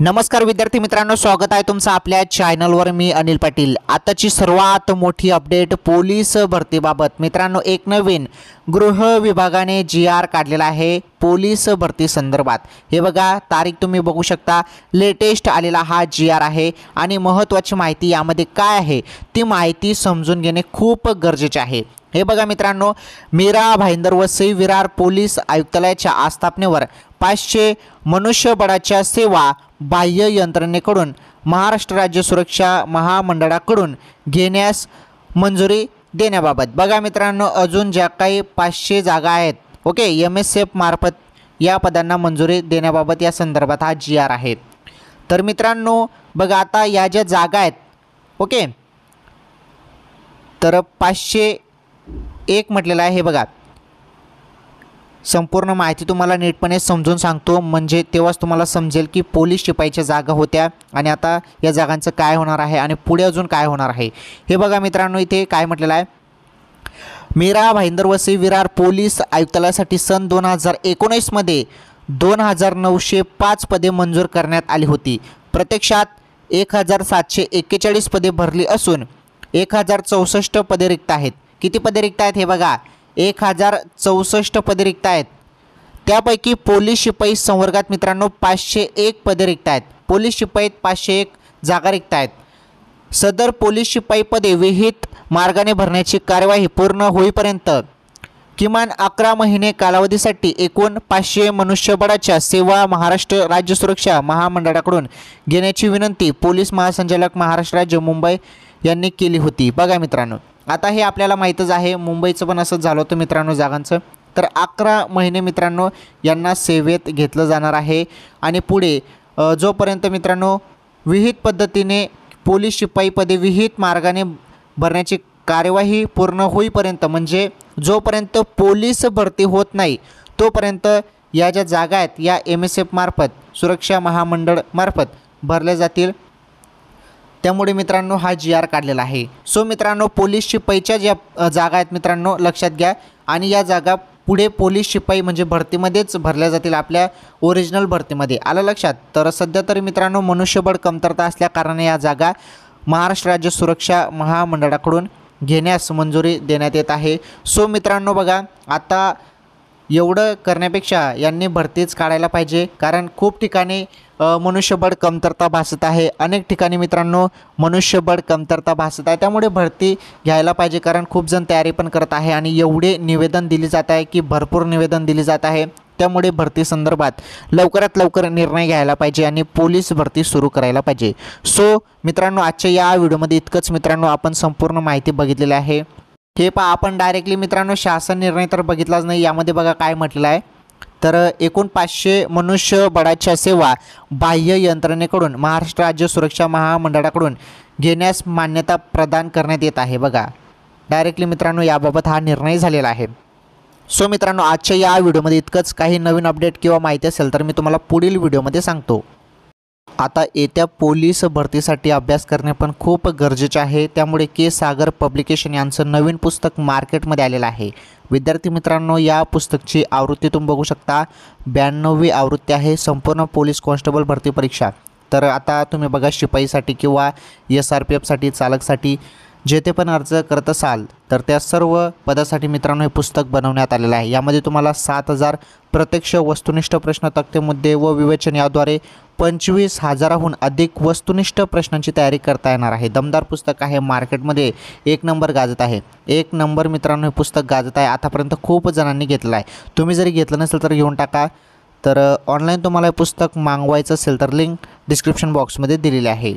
नमस्कार विद्यार्थी मित्रांनो स्वागत आहे तुमचं आपल्या चॅनलवर मी अनिल पाटील आताची सर्वात मोठी अपडेट पोलीस भरतीबाबत मित्रांनो एक नवीन गृह विभागाने जी आर काढलेला आहे पोलीस भरती संदर्भात हे बघा तारीख तुम्ही बघू शकता लेटेस्ट आलेला हा जी आर आहे आणि महत्त्वाची माहिती यामध्ये काय आहे ती माहिती समजून घेणे खूप गरजेचे आहे हे बघा मित्रांनो मीरा भाईंदर व सई विरार पोलीस आयुक्तालयाच्या आस्थापनेवर पाचशे मनुष्यबळाच्या सेवा बाह्य यंत्रणेकडून महाराष्ट्र राज्य सुरक्षा महामंडळाकडून घेण्यास मंजुरी देण्याबाबत बघा मित्रांनो अजून ज्या काही पाचशे जागा आहेत ओके एम एस एफ मार्फत या पदांना मंजुरी देण्याबाबत या संदर्भात हा जी आर आहे तर मित्रांनो बघा आता या ज्या जागा आहेत ओके तर पाचशे एक म्हटलेलं आहे हे बघा संपूर्ण माहिती तुम्हाला नीटपणे समजून सांगतो म्हणजे तेव्हाच तुम्हाला समजेल की पोलीस शिपाईच्या जागा होत्या आणि आता या जागांचं काय होणार आहे आणि पुढे अजून काय होणार आहे हे बघा मित्रांनो इथे काय म्हटलेलं आहे मीरा भाईंदर वसी विरार पोलीस आयुक्तालयासाठी सन दोन हजार एकोणीसमध्ये दोन हजार नऊशे पाच पदे मंजूर करण्यात आली होती प्रत्यक्षात एक हजार सातशे एक्केचाळीस पदे भरली असून एक हजार चौसष्ट पदे रिक्त आहेत किती पदे रिक्त आहेत हे बघा एक हजार चौसष्ट पदे रिक्त आहेत त्यापैकी पोलीस शिपाई संवर्गात मित्रांनो पाचशे एक पदे रिक्त आहेत पोलीस शिपाईत पाचशे एक जागा रिक्त आहेत सदर पोलीस शिपाई पदे विहित मार्गाने भरण्याची कार्यवाही पूर्ण होईपर्यंत किमान अकरा महिने कालावधीसाठी एकूण पाचशे मनुष्यबळाच्या सेवा महाराष्ट्र राज्य सुरक्षा महामंडळाकडून घेण्याची विनंती पोलीस महासंचालक महाराष्ट्र राज्य मुंबई यांनी केली होती बघा मित्रांनो आता हे आपल्याला माहीतच आहे मुंबईचं पण असं झालं होतं मित्रांनो जागांचं तर अकरा महिने मित्रांनो यांना सेवेत घेतलं जाणार आहे आणि पुढे जोपर्यंत मित्रांनो विहित पद्धतीने पोलीस शिपाई पदे विहित मार्गाने भरण्याची कार्यवाही पूर्ण होईपर्यंत म्हणजे जोपर्यंत पोलीस भरती होत नाही तोपर्यंत या ज्या जागा आहेत या एम एस एफमार्फत सुरक्षा महामंडळमार्फत भरल्या जातील त्यामुळे मित्रांनो हा जी आर काढलेला आहे सो मित्रांनो पोलीस शिपाईच्या ज्या जागा आहेत मित्रांनो लक्षात घ्या आणि या जागा पुढे पोलीस शिपाई म्हणजे भरतीमध्येच भरल्या जातील आपल्या ओरिजिनल भरतीमध्ये आलं लक्षात तर सध्या तरी मित्रांनो मनुष्यबळ कमतरता असल्याकारणाने या जागा महाराष्ट्र राज्य सुरक्षा महामंडळाकडून घेण्यास मंजुरी देण्यात येत आहे सो मित्रांनो बघा आता एवढं करण्यापेक्षा यांनी भरतीच काढायला पाहिजे कारण खूप ठिकाणी मनुष्यबळ कमतरता भासत आहे अनेक ठिकाणी मित्रांनो मनुष्यबळ कमतरता भासत आहे त्यामुळे भरती घ्यायला पाहिजे कारण खूप जण तयारी पण करत आहे आणि एवढे निवेदन दिली जात आहे की भरपूर निवेदन दिले जात आहे त्यामुळे भरती संदर्भात लवकरात लवकर निर्णय घ्यायला पाहिजे आणि पोलीस भरती सुरू करायला पाहिजे सो मित्रांनो आजच्या या व्हिडिओमध्ये इतकंच मित्रांनो आपण संपूर्ण माहिती बघितलेली आहे हे पहा आपण डायरेक्टली मित्रांनो शासन निर्णय तर बघितलाच नाही यामध्ये बघा काय म्हटलं आहे तर एकूण पाचशे मनुष्यबळाच्या सेवा बाह्य यंत्रणेकडून महाराष्ट्र राज्य सुरक्षा महामंडळाकडून घेण्यास मान्यता प्रदान करण्यात येत आहे बघा डायरेक्टली मित्रांनो याबाबत हा निर्णय झालेला आहे सो मित्रांनो आजच्या या व्हिडिओमध्ये इतकंच काही नवीन अपडेट किंवा माहिती असेल तर मी तुम्हाला पुढील व्हिडिओमध्ये सांगतो आता येत्या पोलीस भरतीसाठी अभ्यास करणे पण खूप गरजेचे आहे त्यामुळे के सागर पब्लिकेशन यांचं नवीन पुस्तक मार्केटमध्ये आलेलं आहे विद्यार्थी मित्रांनो या पुस्तकची आवृत्ती तुम्ही बघू शकता ब्याण्णववी आवृत्ती आहे संपूर्ण पोलीस कॉन्स्टेबल भरती परीक्षा तर आता तुम्ही बघा शिपाईसाठी किंवा एस आर पी एफसाठी चालकसाठी जेथे पण अर्ज करत असाल तर त्या सर्व पदासाठी मित्रांनो हे पुस्तक बनवण्यात आलेलं आहे यामध्ये तुम्हाला सात हजार प्रत्यक्ष वस्तुनिष्ठ प्रश्न तक्ते मुद्दे व विवेचन याद्वारे पंचवीस हजाराहून अधिक वस्तुनिष्ठ प्रश्नांची तयारी करता येणार आहे दमदार पुस्तक आहे मार्केटमध्ये एक नंबर गाजत आहे एक नंबर मित्रांनो हे पुस्तक गाजत आहे आतापर्यंत खूप जणांनी घेतलं आहे तुम्ही जरी घेतलं नसेल तर घेऊन टाका तर ऑनलाईन तुम्हाला हे पुस्तक मागवायचं असेल तर लिंक डिस्क्रिप्शन बॉक्समध्ये दिलेली आहे